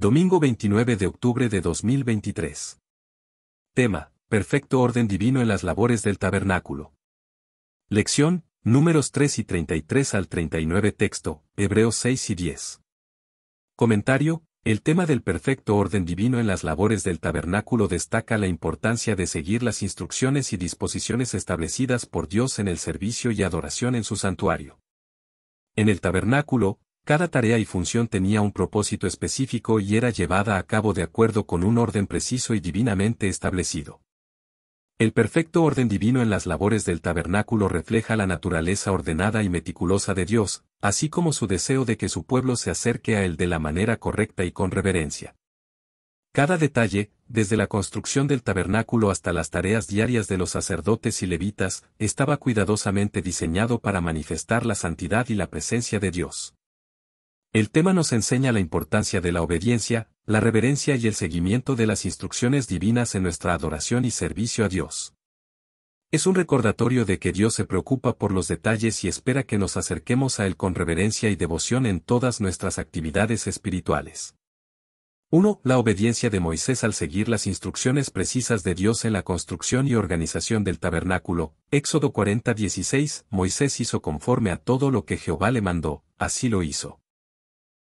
Domingo 29 de octubre de 2023. Tema, perfecto orden divino en las labores del tabernáculo. Lección, números 3 y 33 al 39 texto, Hebreos 6 y 10. Comentario, el tema del perfecto orden divino en las labores del tabernáculo destaca la importancia de seguir las instrucciones y disposiciones establecidas por Dios en el servicio y adoración en su santuario. En el tabernáculo, cada tarea y función tenía un propósito específico y era llevada a cabo de acuerdo con un orden preciso y divinamente establecido. El perfecto orden divino en las labores del tabernáculo refleja la naturaleza ordenada y meticulosa de Dios, así como su deseo de que su pueblo se acerque a Él de la manera correcta y con reverencia. Cada detalle, desde la construcción del tabernáculo hasta las tareas diarias de los sacerdotes y levitas, estaba cuidadosamente diseñado para manifestar la santidad y la presencia de Dios. El tema nos enseña la importancia de la obediencia, la reverencia y el seguimiento de las instrucciones divinas en nuestra adoración y servicio a Dios. Es un recordatorio de que Dios se preocupa por los detalles y espera que nos acerquemos a Él con reverencia y devoción en todas nuestras actividades espirituales. 1. La obediencia de Moisés al seguir las instrucciones precisas de Dios en la construcción y organización del tabernáculo. Éxodo 16, Moisés hizo conforme a todo lo que Jehová le mandó, así lo hizo.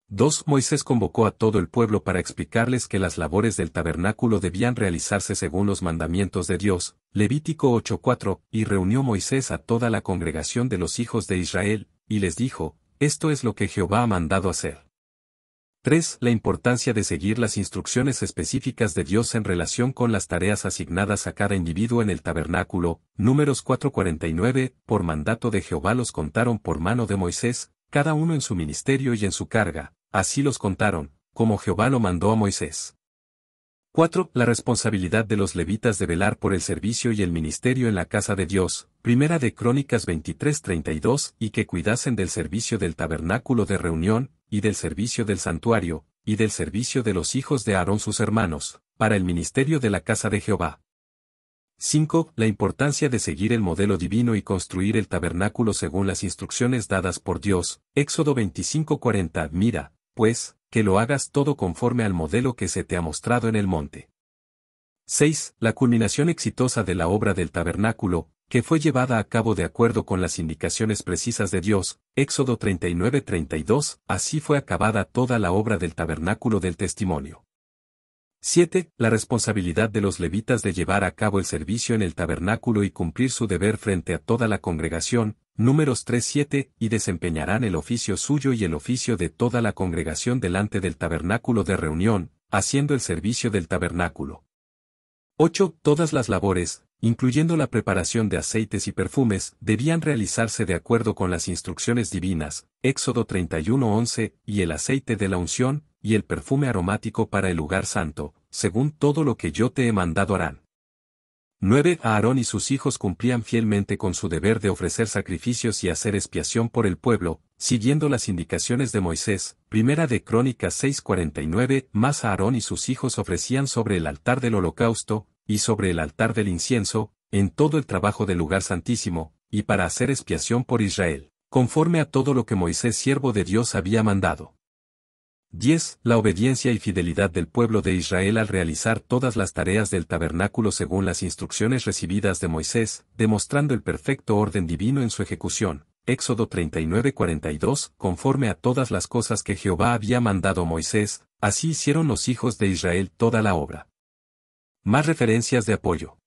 2. Moisés convocó a todo el pueblo para explicarles que las labores del tabernáculo debían realizarse según los mandamientos de Dios, Levítico 8.4, y reunió Moisés a toda la congregación de los hijos de Israel, y les dijo, esto es lo que Jehová ha mandado hacer. 3. La importancia de seguir las instrucciones específicas de Dios en relación con las tareas asignadas a cada individuo en el tabernáculo, números 4.49, por mandato de Jehová los contaron por mano de Moisés, cada uno en su ministerio y en su carga, Así los contaron, como Jehová lo mandó a Moisés. 4. La responsabilidad de los levitas de velar por el servicio y el ministerio en la casa de Dios, primera de Crónicas 23:32, y que cuidasen del servicio del tabernáculo de reunión, y del servicio del santuario, y del servicio de los hijos de Aarón sus hermanos, para el ministerio de la casa de Jehová. 5. La importancia de seguir el modelo divino y construir el tabernáculo según las instrucciones dadas por Dios. Éxodo 25:40. Mira, pues, que lo hagas todo conforme al modelo que se te ha mostrado en el monte. 6. La culminación exitosa de la obra del tabernáculo, que fue llevada a cabo de acuerdo con las indicaciones precisas de Dios, Éxodo 39:32, así fue acabada toda la obra del tabernáculo del testimonio. 7. La responsabilidad de los levitas de llevar a cabo el servicio en el tabernáculo y cumplir su deber frente a toda la congregación, números 3.7, y desempeñarán el oficio suyo y el oficio de toda la congregación delante del tabernáculo de reunión, haciendo el servicio del tabernáculo. 8. Todas las labores, incluyendo la preparación de aceites y perfumes, debían realizarse de acuerdo con las instrucciones divinas, Éxodo 31:11, y el aceite de la unción, y el perfume aromático para el lugar santo, según todo lo que yo te he mandado harán. 9. Aarón y sus hijos cumplían fielmente con su deber de ofrecer sacrificios y hacer expiación por el pueblo, siguiendo las indicaciones de Moisés, primera de Crónicas 6:49, más Aarón y sus hijos ofrecían sobre el altar del holocausto, y sobre el altar del incienso, en todo el trabajo del lugar santísimo, y para hacer expiación por Israel, conforme a todo lo que Moisés siervo de Dios había mandado. 10. La obediencia y fidelidad del pueblo de Israel al realizar todas las tareas del tabernáculo según las instrucciones recibidas de Moisés, demostrando el perfecto orden divino en su ejecución. Éxodo 39:42, conforme a todas las cosas que Jehová había mandado a Moisés, así hicieron los hijos de Israel toda la obra. Más referencias de apoyo.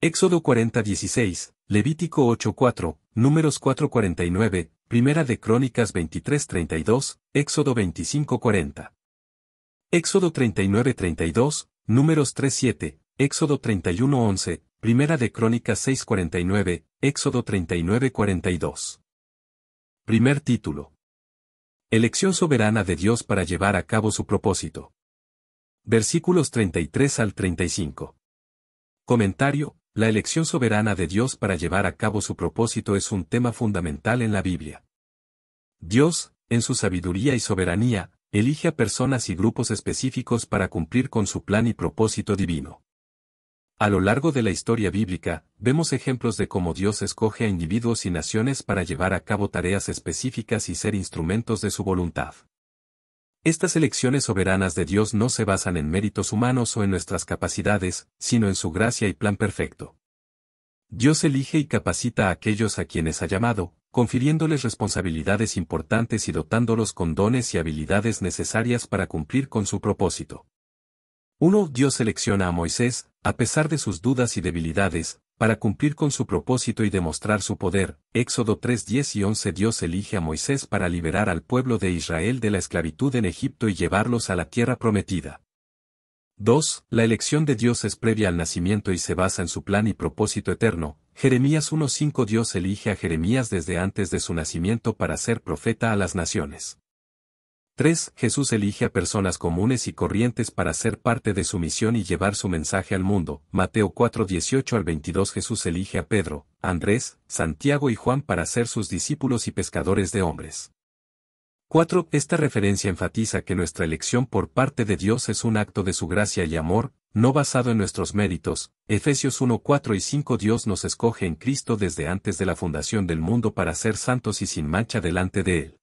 Éxodo 40:16, Levítico 8:4, Números 4:49, Primera de Crónicas 23:32, Éxodo 25-40. Éxodo 39-32, Números 3:7, Éxodo 31-11, Primera de Crónicas 6:49, Éxodo 39-42. Primer título. Elección soberana de Dios para llevar a cabo su propósito. Versículos 33 al 35. Comentario, la elección soberana de Dios para llevar a cabo su propósito es un tema fundamental en la Biblia. Dios, en su sabiduría y soberanía, elige a personas y grupos específicos para cumplir con su plan y propósito divino. A lo largo de la historia bíblica, vemos ejemplos de cómo Dios escoge a individuos y naciones para llevar a cabo tareas específicas y ser instrumentos de su voluntad. Estas elecciones soberanas de Dios no se basan en méritos humanos o en nuestras capacidades, sino en su gracia y plan perfecto. Dios elige y capacita a aquellos a quienes ha llamado, confiriéndoles responsabilidades importantes y dotándolos con dones y habilidades necesarias para cumplir con su propósito. Uno, Dios selecciona a Moisés, a pesar de sus dudas y debilidades, para cumplir con su propósito y demostrar su poder. Éxodo 3:10 y 11 Dios elige a Moisés para liberar al pueblo de Israel de la esclavitud en Egipto y llevarlos a la tierra prometida. 2. La elección de Dios es previa al nacimiento y se basa en su plan y propósito eterno. Jeremías 1.5 Dios elige a Jeremías desde antes de su nacimiento para ser profeta a las naciones. 3. Jesús elige a personas comunes y corrientes para ser parte de su misión y llevar su mensaje al mundo. Mateo 4, al 22 Jesús elige a Pedro, Andrés, Santiago y Juan para ser sus discípulos y pescadores de hombres. 4. Esta referencia enfatiza que nuestra elección por parte de Dios es un acto de su gracia y amor, no basado en nuestros méritos. Efesios 1:4 y 5 Dios nos escoge en Cristo desde antes de la fundación del mundo para ser santos y sin mancha delante de Él.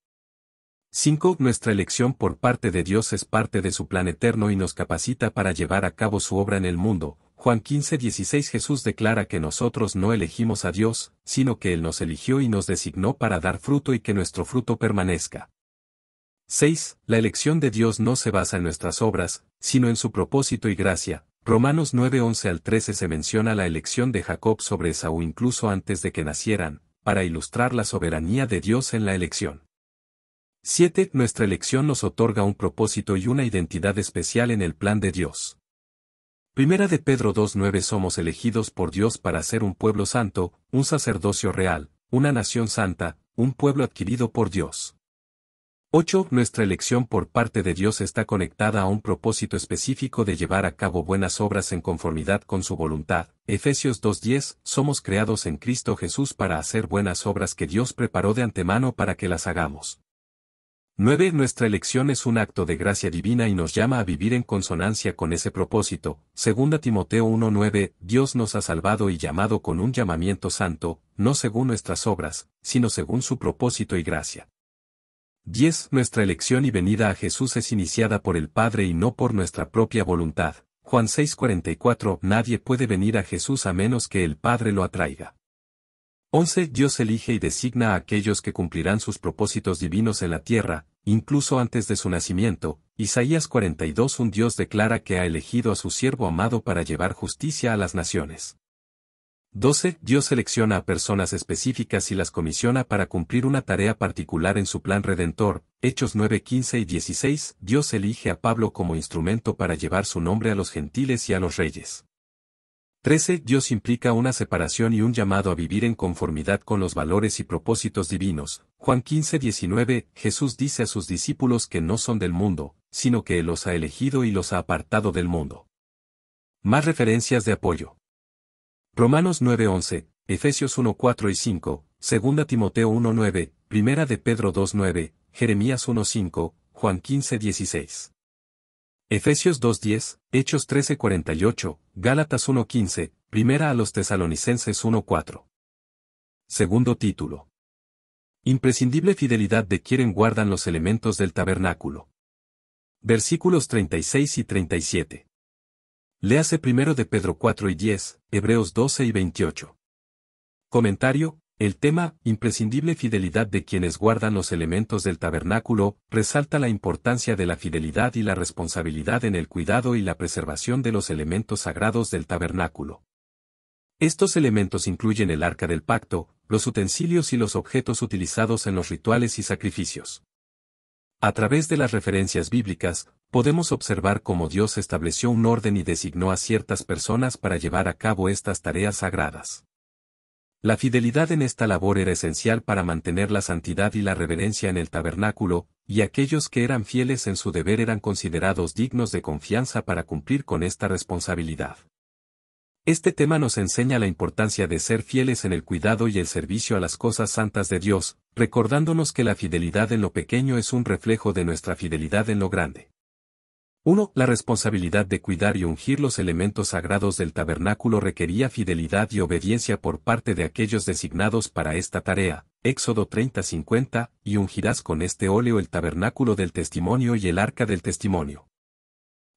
5. Nuestra elección por parte de Dios es parte de su plan eterno y nos capacita para llevar a cabo su obra en el mundo. Juan 15:16 Jesús declara que nosotros no elegimos a Dios, sino que Él nos eligió y nos designó para dar fruto y que nuestro fruto permanezca. 6. La elección de Dios no se basa en nuestras obras, sino en su propósito y gracia. Romanos 9:11 al 13 se menciona la elección de Jacob sobre Esaú incluso antes de que nacieran, para ilustrar la soberanía de Dios en la elección. 7. Nuestra elección nos otorga un propósito y una identidad especial en el plan de Dios. Primera de Pedro 2.9 Somos elegidos por Dios para ser un pueblo santo, un sacerdocio real, una nación santa, un pueblo adquirido por Dios. 8. Nuestra elección por parte de Dios está conectada a un propósito específico de llevar a cabo buenas obras en conformidad con su voluntad. Efesios 2.10 Somos creados en Cristo Jesús para hacer buenas obras que Dios preparó de antemano para que las hagamos. 9. Nuestra elección es un acto de gracia divina y nos llama a vivir en consonancia con ese propósito. 2 Timoteo 1.9. Dios nos ha salvado y llamado con un llamamiento santo, no según nuestras obras, sino según su propósito y gracia. 10. Nuestra elección y venida a Jesús es iniciada por el Padre y no por nuestra propia voluntad. Juan 6.44. Nadie puede venir a Jesús a menos que el Padre lo atraiga. 11. Dios elige y designa a aquellos que cumplirán sus propósitos divinos en la tierra, incluso antes de su nacimiento. Isaías 42. Un Dios declara que ha elegido a su siervo amado para llevar justicia a las naciones. 12. Dios selecciona a personas específicas y las comisiona para cumplir una tarea particular en su plan redentor. Hechos 9, 15 y 16. Dios elige a Pablo como instrumento para llevar su nombre a los gentiles y a los reyes. 13. Dios implica una separación y un llamado a vivir en conformidad con los valores y propósitos divinos. Juan 15, 19. Jesús dice a sus discípulos que no son del mundo, sino que Él los ha elegido y los ha apartado del mundo. Más referencias de apoyo. Romanos 9:11, Efesios 1:4 y 5, 2 Timoteo 1:9, 1 de Pedro 2:9, Jeremías 1:5, Juan 15:16. Efesios 2.10, Hechos 13.48, Gálatas 1.15, Primera a los Tesalonicenses 1.4. Segundo título. Imprescindible fidelidad de quien guardan los elementos del tabernáculo. Versículos 36 y 37. Léase primero de Pedro 4 y 10, Hebreos 12 y 28. Comentario, el tema, imprescindible fidelidad de quienes guardan los elementos del tabernáculo, resalta la importancia de la fidelidad y la responsabilidad en el cuidado y la preservación de los elementos sagrados del tabernáculo. Estos elementos incluyen el arca del pacto, los utensilios y los objetos utilizados en los rituales y sacrificios. A través de las referencias bíblicas, podemos observar cómo Dios estableció un orden y designó a ciertas personas para llevar a cabo estas tareas sagradas. La fidelidad en esta labor era esencial para mantener la santidad y la reverencia en el tabernáculo, y aquellos que eran fieles en su deber eran considerados dignos de confianza para cumplir con esta responsabilidad. Este tema nos enseña la importancia de ser fieles en el cuidado y el servicio a las cosas santas de Dios, recordándonos que la fidelidad en lo pequeño es un reflejo de nuestra fidelidad en lo grande. 1. La responsabilidad de cuidar y ungir los elementos sagrados del tabernáculo requería fidelidad y obediencia por parte de aquellos designados para esta tarea. Éxodo 30:50, y ungirás con este óleo el tabernáculo del testimonio y el arca del testimonio.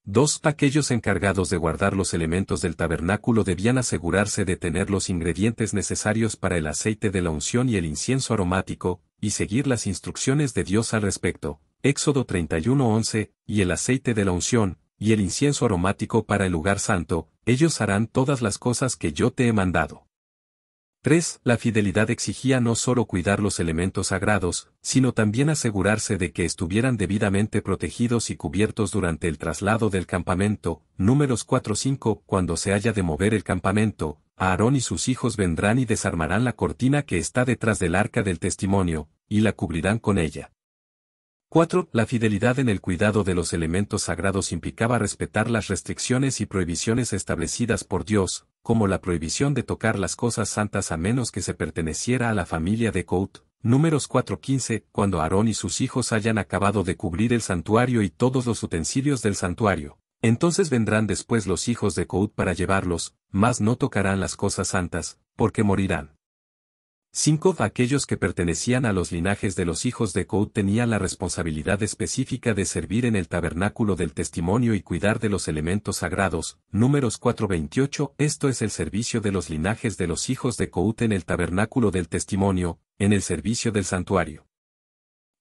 2. Aquellos encargados de guardar los elementos del tabernáculo debían asegurarse de tener los ingredientes necesarios para el aceite de la unción y el incienso aromático, y seguir las instrucciones de Dios al respecto. Éxodo 31:11, y el aceite de la unción, y el incienso aromático para el lugar santo, ellos harán todas las cosas que yo te he mandado. 3. La fidelidad exigía no solo cuidar los elementos sagrados, sino también asegurarse de que estuvieran debidamente protegidos y cubiertos durante el traslado del campamento. Números 4:5. Cuando se haya de mover el campamento, Aarón y sus hijos vendrán y desarmarán la cortina que está detrás del arca del testimonio, y la cubrirán con ella. 4. La fidelidad en el cuidado de los elementos sagrados implicaba respetar las restricciones y prohibiciones establecidas por Dios, como la prohibición de tocar las cosas santas a menos que se perteneciera a la familia de Cout. Números 4.15, cuando Aarón y sus hijos hayan acabado de cubrir el santuario y todos los utensilios del santuario, entonces vendrán después los hijos de Cout para llevarlos, mas no tocarán las cosas santas, porque morirán. 5. aquellos que pertenecían a los linajes de los hijos de Cout tenían la responsabilidad específica de servir en el tabernáculo del testimonio y cuidar de los elementos sagrados. Números 428. Esto es el servicio de los linajes de los hijos de Cout en el tabernáculo del testimonio, en el servicio del santuario.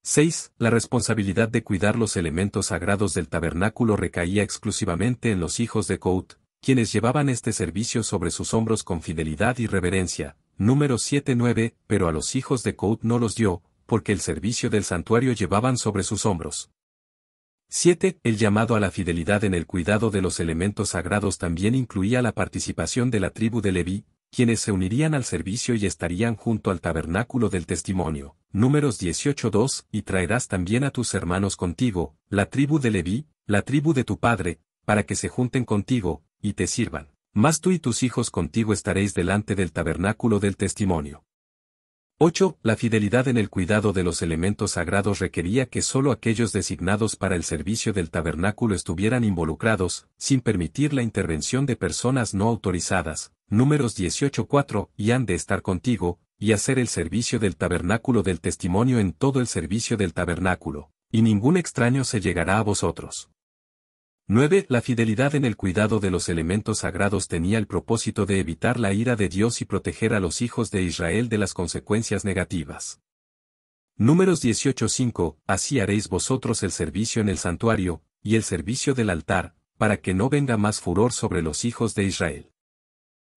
6. La responsabilidad de cuidar los elementos sagrados del tabernáculo recaía exclusivamente en los hijos de Cout, quienes llevaban este servicio sobre sus hombros con fidelidad y reverencia, Número 7.9. pero a los hijos de Cout no los dio, porque el servicio del santuario llevaban sobre sus hombros. 7. El llamado a la fidelidad en el cuidado de los elementos sagrados también incluía la participación de la tribu de Leví, quienes se unirían al servicio y estarían junto al tabernáculo del testimonio. Números 18.2 Y traerás también a tus hermanos contigo, la tribu de Leví, la tribu de tu padre, para que se junten contigo, y te sirvan. Más tú y tus hijos contigo estaréis delante del tabernáculo del testimonio. 8. La fidelidad en el cuidado de los elementos sagrados requería que solo aquellos designados para el servicio del tabernáculo estuvieran involucrados, sin permitir la intervención de personas no autorizadas. Números 18.4. Y han de estar contigo, y hacer el servicio del tabernáculo del testimonio en todo el servicio del tabernáculo. Y ningún extraño se llegará a vosotros. 9. La fidelidad en el cuidado de los elementos sagrados tenía el propósito de evitar la ira de Dios y proteger a los hijos de Israel de las consecuencias negativas. Números 18.5. Así haréis vosotros el servicio en el santuario, y el servicio del altar, para que no venga más furor sobre los hijos de Israel.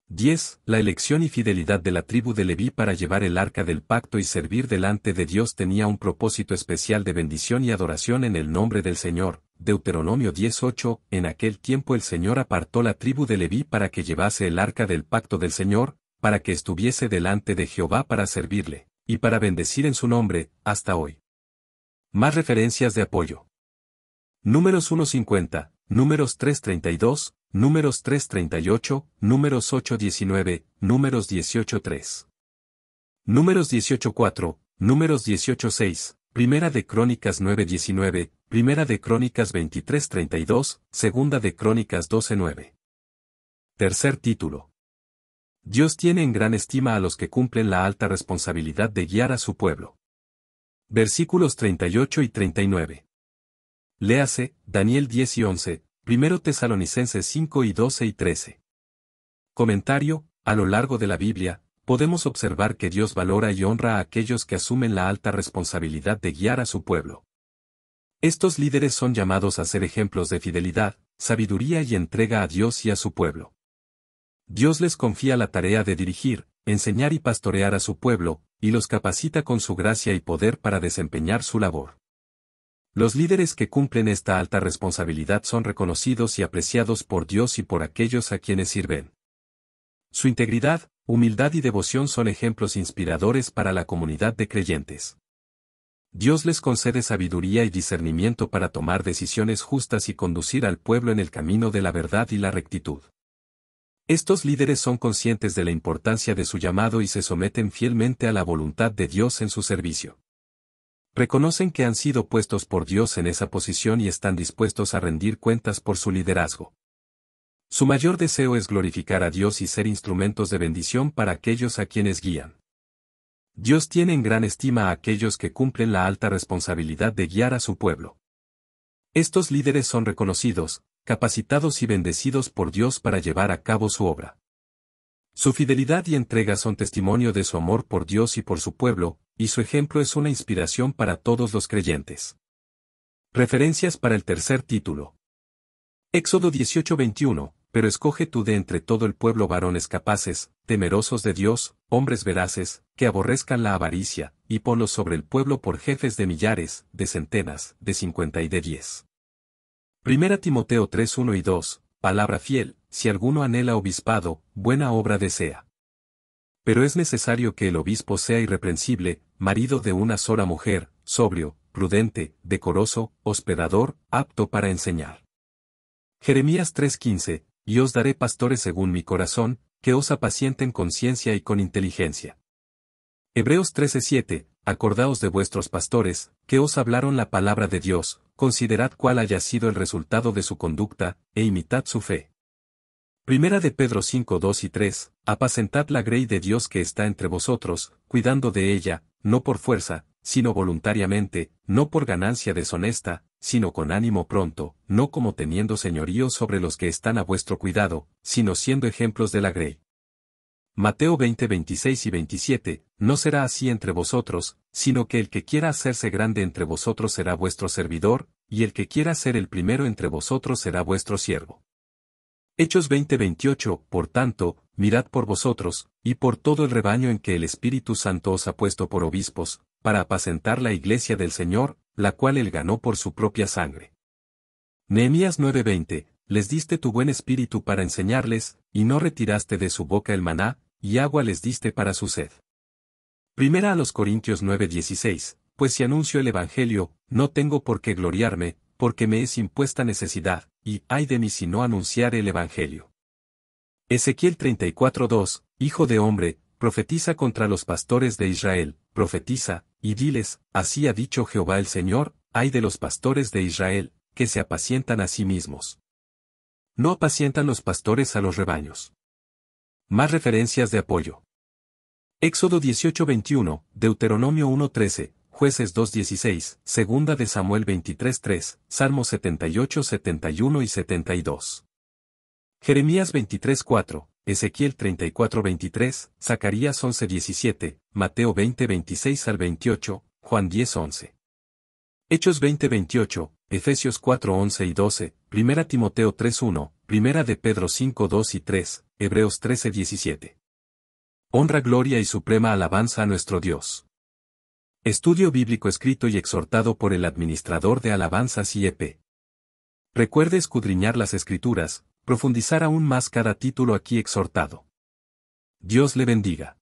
10. La elección y fidelidad de la tribu de Leví para llevar el arca del pacto y servir delante de Dios tenía un propósito especial de bendición y adoración en el nombre del Señor, Deuteronomio 18, en aquel tiempo el Señor apartó la tribu de Leví para que llevase el arca del pacto del Señor, para que estuviese delante de Jehová para servirle, y para bendecir en su nombre, hasta hoy. Más referencias de apoyo. Números 1.50, números 3.32, números 3.38, números 8.19, números 18.3. Números 18.4, números 18.6, primera de Crónicas 9.19, Primera de Crónicas 23:32, Segunda de Crónicas 12-9. Tercer título. Dios tiene en gran estima a los que cumplen la alta responsabilidad de guiar a su pueblo. Versículos 38 y 39. Léase, Daniel 10 y 11, Primero Tesalonicenses 5 y 12 y 13. Comentario, a lo largo de la Biblia, podemos observar que Dios valora y honra a aquellos que asumen la alta responsabilidad de guiar a su pueblo. Estos líderes son llamados a ser ejemplos de fidelidad, sabiduría y entrega a Dios y a su pueblo. Dios les confía la tarea de dirigir, enseñar y pastorear a su pueblo, y los capacita con su gracia y poder para desempeñar su labor. Los líderes que cumplen esta alta responsabilidad son reconocidos y apreciados por Dios y por aquellos a quienes sirven. Su integridad, humildad y devoción son ejemplos inspiradores para la comunidad de creyentes. Dios les concede sabiduría y discernimiento para tomar decisiones justas y conducir al pueblo en el camino de la verdad y la rectitud. Estos líderes son conscientes de la importancia de su llamado y se someten fielmente a la voluntad de Dios en su servicio. Reconocen que han sido puestos por Dios en esa posición y están dispuestos a rendir cuentas por su liderazgo. Su mayor deseo es glorificar a Dios y ser instrumentos de bendición para aquellos a quienes guían. Dios tiene en gran estima a aquellos que cumplen la alta responsabilidad de guiar a su pueblo. Estos líderes son reconocidos, capacitados y bendecidos por Dios para llevar a cabo su obra. Su fidelidad y entrega son testimonio de su amor por Dios y por su pueblo, y su ejemplo es una inspiración para todos los creyentes. Referencias para el tercer título. Éxodo 18:21, pero escoge tú de entre todo el pueblo varones capaces, temerosos de Dios, hombres veraces, que aborrezcan la avaricia, y ponlos sobre el pueblo por jefes de millares, de centenas, de cincuenta y de diez. Primera Timoteo 3.1 y 2, palabra fiel, si alguno anhela obispado, buena obra desea. Pero es necesario que el obispo sea irreprensible, marido de una sola mujer, sobrio, prudente, decoroso, hospedador, apto para enseñar. Jeremías 3:15, y os daré pastores según mi corazón, que os apacienten con ciencia y con inteligencia. Hebreos 13:7, acordaos de vuestros pastores, que os hablaron la palabra de Dios, considerad cuál haya sido el resultado de su conducta, e imitad su fe. Primera de Pedro 5.2 y 3, apacentad la grey de Dios que está entre vosotros, cuidando de ella, no por fuerza, sino voluntariamente, no por ganancia deshonesta, sino con ánimo pronto, no como teniendo señorío sobre los que están a vuestro cuidado, sino siendo ejemplos de la grey. Mateo 20, 26 y 27, no será así entre vosotros, sino que el que quiera hacerse grande entre vosotros será vuestro servidor, y el que quiera ser el primero entre vosotros será vuestro siervo. Hechos 20, 28, por tanto, mirad por vosotros, y por todo el rebaño en que el Espíritu Santo os ha puesto por obispos, para apacentar la iglesia del Señor, la cual él ganó por su propia sangre. Nehemías 9:20, les diste tu buen espíritu para enseñarles, y no retiraste de su boca el maná, y agua les diste para su sed. Primera a los Corintios 9:16, pues si anuncio el Evangelio, no tengo por qué gloriarme, porque me es impuesta necesidad, y ay de mí si no anunciar el Evangelio. Ezequiel 34:2, Hijo de hombre, profetiza contra los pastores de Israel, profetiza, y diles, así ha dicho Jehová el Señor, ay de los pastores de Israel, que se apacientan a sí mismos. No apacientan los pastores a los rebaños. Más referencias de apoyo. Éxodo 18:21, Deuteronomio 1:13, Jueces 2:16, Segunda de Samuel 23:3, Salmos 78, 71 y 72. Jeremías 23:4, Ezequiel 34 23, Zacarías 11:17, Mateo 26 al 28, Juan 10:11. Hechos 28, Efesios 11 y 12, 1 Timoteo 3:1, 1 de Pedro 2 y 3, Hebreos 13 17. Honra, gloria y suprema alabanza a nuestro Dios. Estudio bíblico escrito y exhortado por el administrador de alabanzas IEP. Recuerde escudriñar las escrituras, profundizar aún más cada título aquí exhortado. Dios le bendiga.